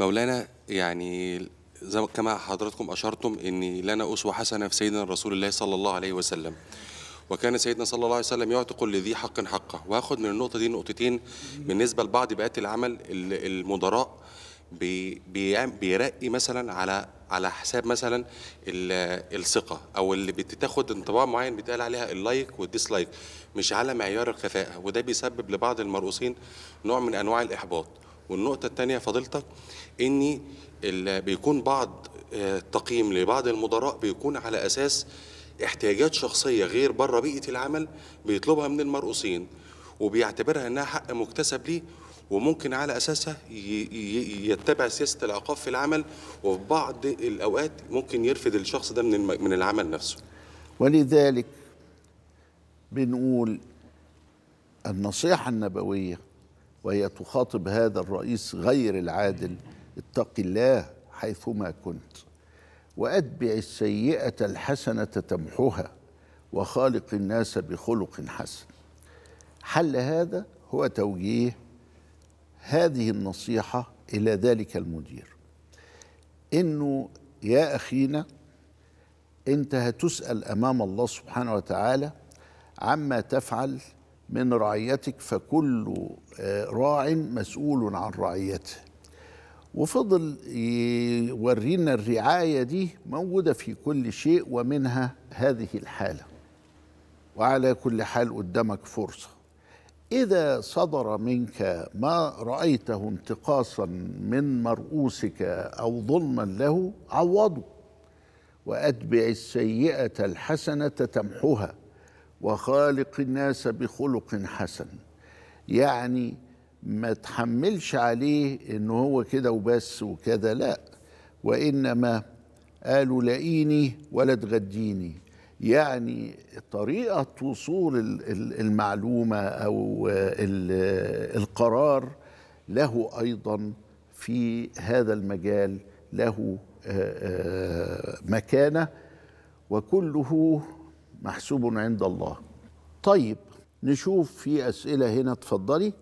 مولانا يعني زي كما حضراتكم أشرتم أن لنا أسوة حسنة في سيدنا رسول الله صلى الله عليه وسلم وكان سيدنا صلى الله عليه وسلم يعتق لذي حق حقه واخد من النقطة دي نقطتين بالنسبة لبعض بيئات العمل المدراء بيرقي مثلا على على حساب مثلا الثقه او اللي بتاخد انطباع معين بيتقال عليها اللايك والديسلايك مش على معيار الكفاءه وده بيسبب لبعض المرؤوسين نوع من انواع الاحباط والنقطه الثانيه فضيلتك ان بيكون بعض آه، التقييم لبعض المدراء بيكون على اساس احتياجات شخصيه غير بره بيئه العمل بيطلبها من المرؤوسين وبيعتبرها انها حق مكتسب ليه وممكن على اساسها يتبع سياسه العقاب في العمل وفي بعض الاوقات ممكن يرفد الشخص ده من من العمل نفسه. ولذلك بنقول النصيحه النبويه وهي تخاطب هذا الرئيس غير العادل اتق الله حيثما كنت واتبع السيئه الحسنه تمحها وخالق الناس بخلق حسن حل هذا هو توجيه هذه النصيحه الى ذلك المدير انه يا اخينا انت هتسال امام الله سبحانه وتعالى عما تفعل من رعيتك فكل آه، راع مسؤول عن رعيته وفضل يورينا الرعاية دي موجودة في كل شيء ومنها هذه الحالة وعلى كل حال قدامك فرصة إذا صدر منك ما رأيته انتقاصا من مرؤوسك أو ظلما له عوضه وأتبع السيئة الحسنة تمحها وخالق الناس بخلق حسن يعني ما تحملش عليه ان هو كده وبس وكده لا وانما قالوا لاقيني ولا تغديني يعني طريقة وصول المعلومة أو القرار له أيضا في هذا المجال له مكانة وكله محسوب عند الله طيب نشوف في اسئله هنا اتفضلي